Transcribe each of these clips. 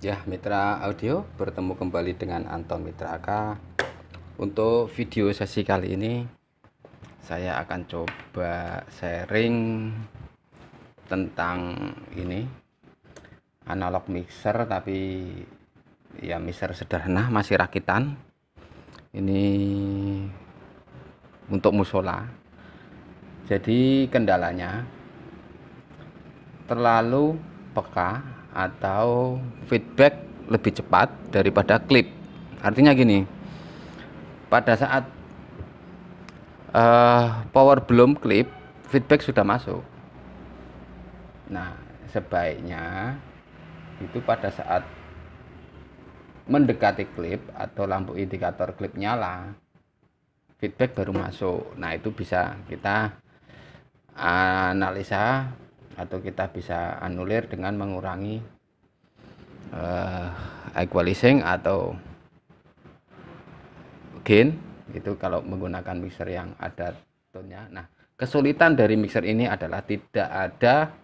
Ya, mitra audio, bertemu kembali dengan Anton Mitra K. Untuk video sesi kali ini, saya akan coba sharing tentang ini analog mixer tapi ya mixer sederhana masih rakitan ini untuk musola jadi kendalanya terlalu peka atau feedback lebih cepat daripada klip artinya gini pada saat uh, power belum klip feedback sudah masuk Nah, sebaiknya itu pada saat mendekati klip atau lampu indikator klip nyala, feedback baru masuk. Nah, itu bisa kita analisa atau kita bisa anulir dengan mengurangi uh, equalizing atau gain itu kalau menggunakan mixer yang ada tone-nya. Nah, kesulitan dari mixer ini adalah tidak ada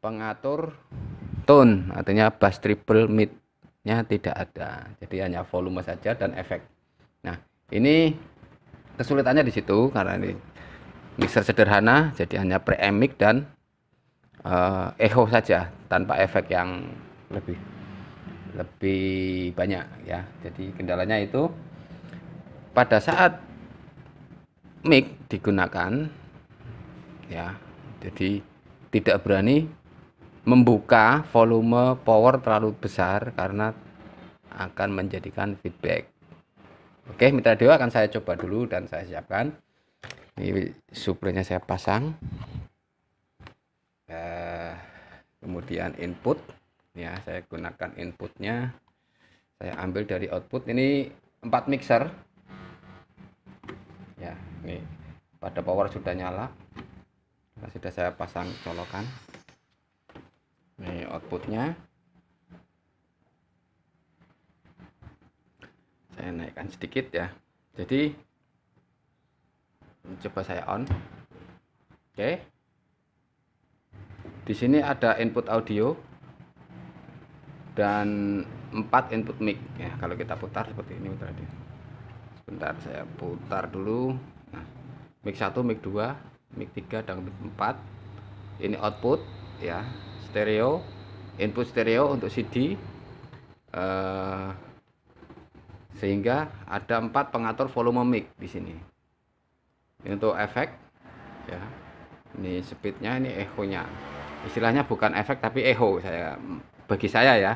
pengatur tone artinya bass triple mid nya tidak ada jadi hanya volume saja dan efek nah ini kesulitannya di situ karena ini mixer sederhana jadi hanya mic dan uh, echo saja tanpa efek yang lebih lebih banyak ya jadi kendalanya itu pada saat mic digunakan ya jadi tidak berani membuka volume power terlalu besar karena akan menjadikan feedback oke mitra dewa akan saya coba dulu dan saya siapkan ini suplainya saya pasang eh, kemudian input ya saya gunakan inputnya saya ambil dari output ini 4 mixer ya ini pada power sudah nyala sudah saya pasang colokan ini outputnya saya naikkan sedikit ya jadi coba saya on oke di sini ada input audio dan 4 input mic ya kalau kita putar seperti ini tadi sebentar saya putar dulu nah mic satu, mic dua, mic tiga dan mic 4 ini output ya stereo input stereo untuk CD uh, eh, sehingga ada empat pengatur volume mic di sini ini untuk efek ya ini speednya ini echo nya istilahnya bukan efek tapi echo saya bagi saya ya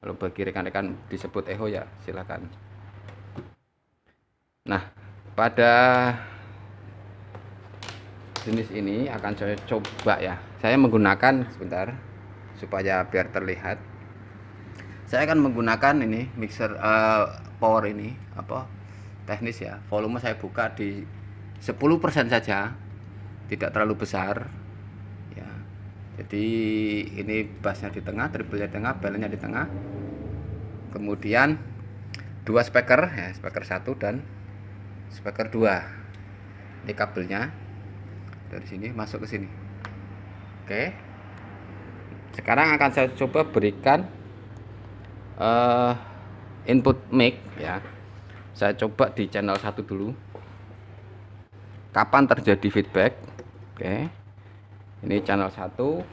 kalau bagi rekan-rekan disebut echo ya silakan nah pada jenis ini akan saya coba ya saya menggunakan sebentar supaya biar terlihat saya akan menggunakan ini mixer uh, power ini apa teknis ya volume saya buka di 10% saja tidak terlalu besar ya jadi ini bassnya di tengah triple di tengah balenya di tengah kemudian dua speaker ya speaker satu dan speaker dua ini kabelnya dari sini masuk ke sini Oke. Sekarang akan saya coba berikan uh, input mic ya. Saya coba di channel satu dulu. Kapan terjadi feedback? Oke. Ini channel satu.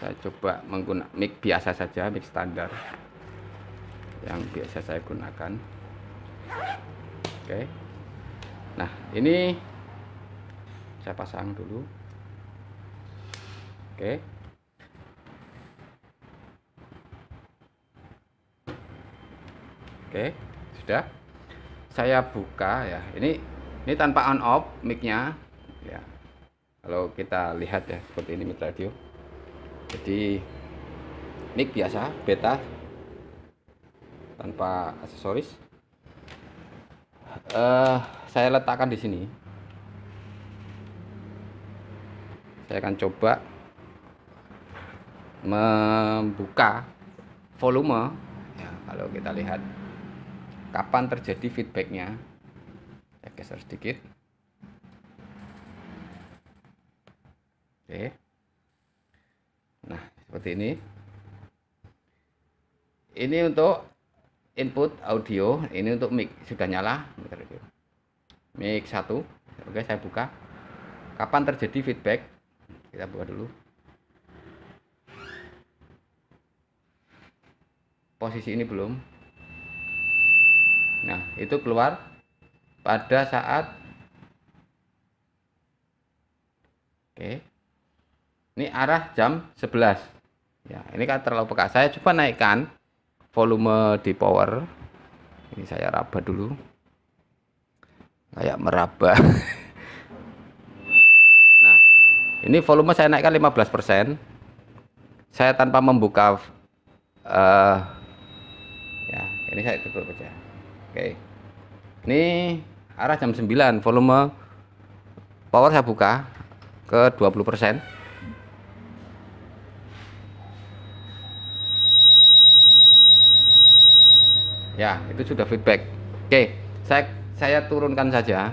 Saya coba menggunakan mic biasa saja, mic standar yang biasa saya gunakan. Oke. Nah, ini saya pasang dulu. Oke. Oke, sudah. Saya buka ya. Ini ini tanpa on off mic-nya ya. Kalau kita lihat ya seperti ini mic radio. Jadi mic biasa beta tanpa aksesoris. Uh, saya letakkan di sini. Saya akan coba membuka volume ya, kalau kita lihat kapan terjadi feedbacknya saya geser sedikit oke nah seperti ini ini untuk input audio ini untuk mic sudah nyala mic 1 oke saya buka kapan terjadi feedback kita buka dulu posisi ini belum nah itu keluar pada saat oke ini arah jam 11 ya ini kan terlalu peka saya coba naikkan volume di power ini saya raba dulu kayak meraba nah ini volume saya naikkan 15% saya tanpa membuka uh, ini saya tutup aja oke ini arah jam 9 volume power saya buka ke 20 persen ya itu sudah feedback oke saya saya turunkan saja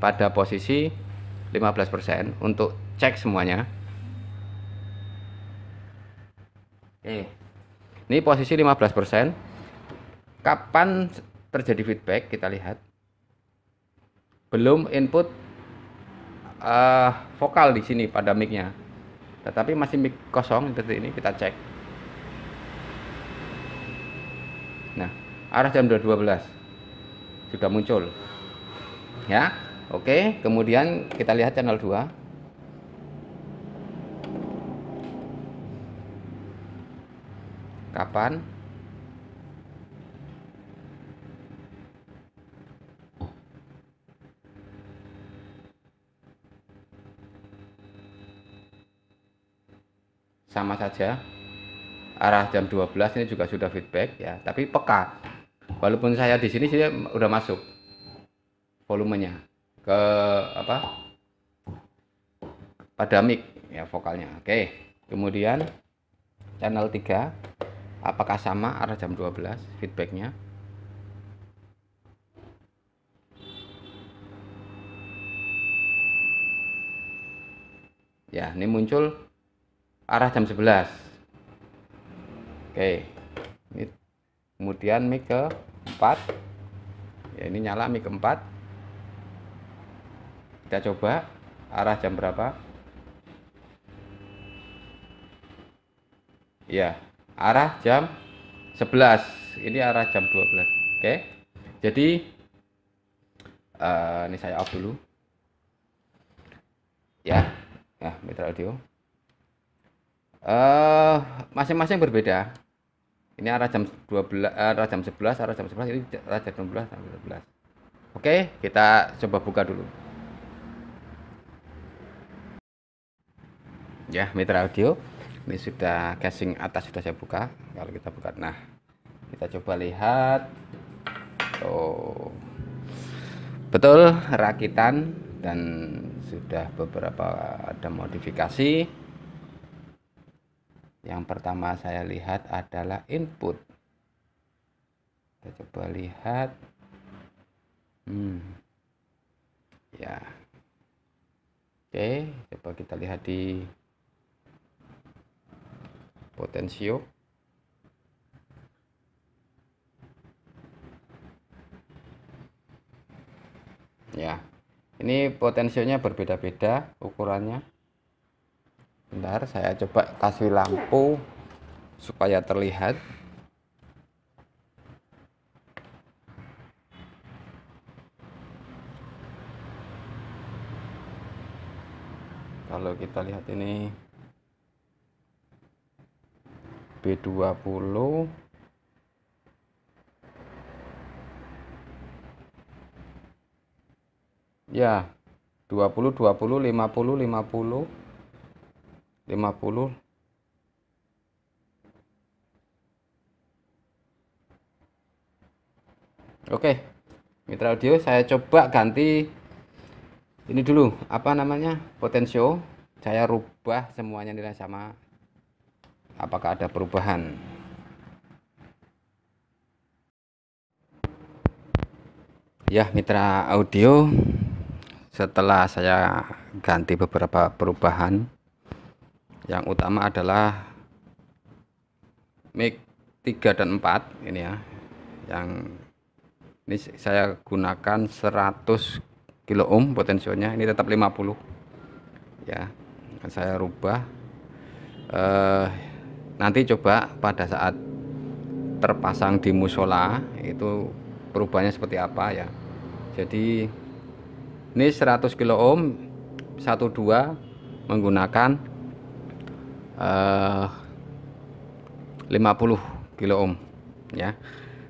pada posisi 15% untuk cek semuanya oke ini posisi persen kapan terjadi feedback kita lihat belum input uh, vokal di sini pada micnya tetapi masih mic kosong seperti ini kita cek nah arah jam 12 sudah muncul ya oke kemudian kita lihat channel 2 kapan sama saja arah jam 12 ini juga sudah feedback ya tapi peka walaupun saya di sini sudah udah masuk volumenya ke apa pada mic ya vokalnya oke kemudian channel 3 apakah sama arah jam 12 feedbacknya ya ini muncul arah jam 11 oke ini kemudian mic ke 4 ya ini nyala mic ke 4 kita coba arah jam berapa ya arah jam 11 ini arah jam 12 oke jadi uh, ini saya off dulu ya ya mitra audio Eh, masing-masing uh, masing -masing berbeda ini arah jam 12 eh, arah jam 11 arah jam 11 ini arah jam 12 jam 12 oke kita coba buka dulu ya mitra audio ini sudah casing atas sudah saya buka kalau kita buka nah kita coba lihat oh betul rakitan dan sudah beberapa ada modifikasi yang pertama saya lihat adalah input kita coba lihat hmm ya oke coba kita lihat di potensio ya ini potensionya berbeda-beda ukurannya bentar saya coba kasih lampu supaya terlihat kalau kita lihat ini B20 ya 20 20 50 50 50 Oke mitra audio saya coba ganti ini dulu apa namanya potensio saya rubah semuanya nilai sama apakah ada perubahan ya mitra audio setelah saya ganti beberapa perubahan yang utama adalah mic 3 dan 4 ini ya yang ini saya gunakan 100 kilo ohm potensionya ini tetap 50 ya saya rubah eh, nanti coba pada saat terpasang di musola itu perubahannya seperti apa ya jadi ini 100 kilo ohm 12 menggunakan Eh, uh, 50 kilo ohm ya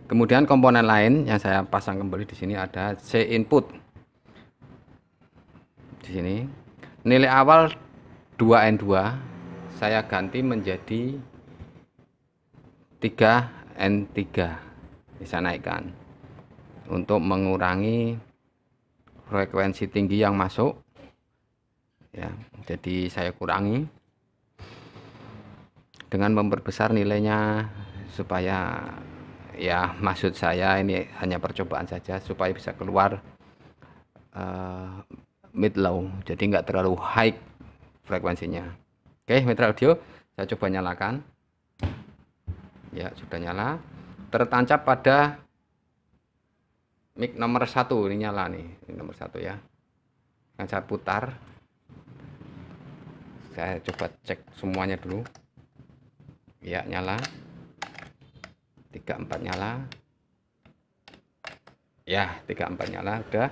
kemudian komponen lain yang saya pasang kembali di sini ada C input di sini nilai awal 2N2 saya ganti menjadi 3N3 bisa naikkan untuk mengurangi frekuensi tinggi yang masuk ya jadi saya kurangi dengan memperbesar nilainya supaya ya maksud saya ini hanya percobaan saja supaya bisa keluar uh, mid low jadi nggak terlalu high frekuensinya oke mitra audio saya coba nyalakan ya sudah nyala tertancap pada mic nomor satu ini nyala nih ini nomor satu ya yang saya putar saya coba cek semuanya dulu ya nyala tiga empat nyala ya tiga empat nyala udah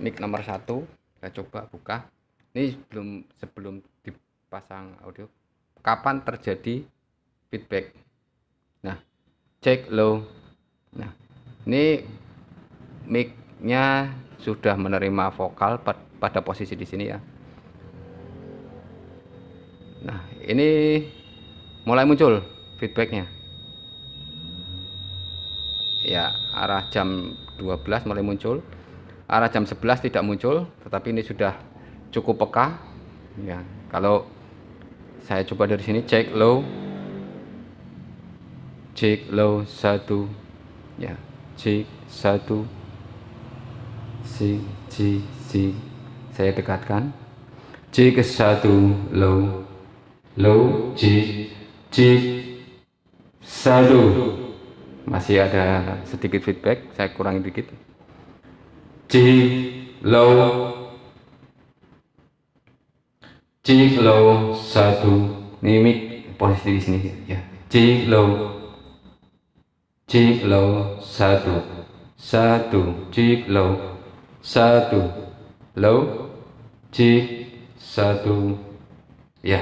mic nomor satu kita coba buka ini belum sebelum dipasang audio kapan terjadi feedback nah cek low nah ini micnya sudah menerima vokal pada posisi di sini ya nah ini mulai muncul feedbacknya ya arah jam 12 mulai muncul arah jam 11 tidak muncul tetapi ini sudah cukup peka ya kalau saya coba dari sini cek low cek low satu, ya cek satu, si si si saya dekatkan cek ke 1 low low cek satu masih ada sedikit feedback saya kurang dikit C low satu mimik posisi di sini ya low C low satu satu low satu low C satu ya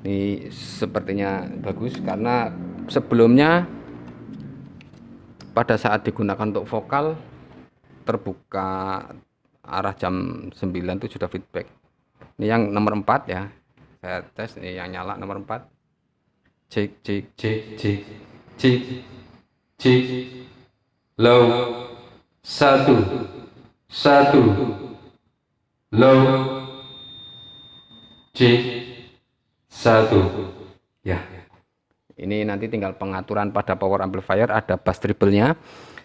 ini sepertinya bagus karena sebelumnya pada saat digunakan untuk vokal terbuka arah jam 9 itu sudah feedback ini yang nomor 4 ya saya tes ini yang nyala nomor 4 cek cek cek cek cek cek low satu satu low cek satu. Ya. Ini nanti tinggal pengaturan pada power amplifier, ada bass triple nya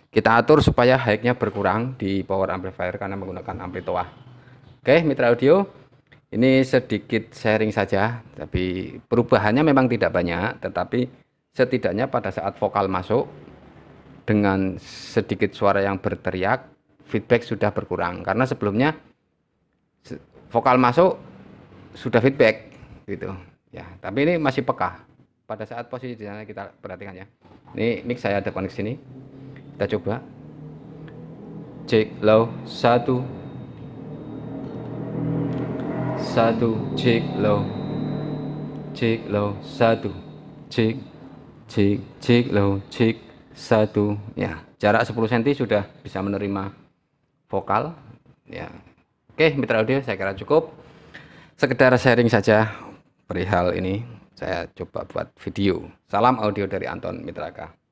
Kita atur supaya high-nya berkurang di power amplifier karena menggunakan ampli toa Oke, mitra audio, ini sedikit sharing saja, tapi perubahannya memang tidak banyak, tetapi setidaknya pada saat vokal masuk dengan sedikit suara yang berteriak, feedback sudah berkurang karena sebelumnya vokal masuk sudah feedback gitu ya tapi ini masih peka pada saat posisi di sana kita perhatikan ya ini mic saya ada koneksi sini kita coba cek low satu satu cek low cek low satu cek cek cek low cek satu ya jarak 10 cm sudah bisa menerima vokal ya oke mitra audio saya kira cukup sekedar sharing saja perihal ini saya coba buat video. Salam audio dari Anton Mitraka.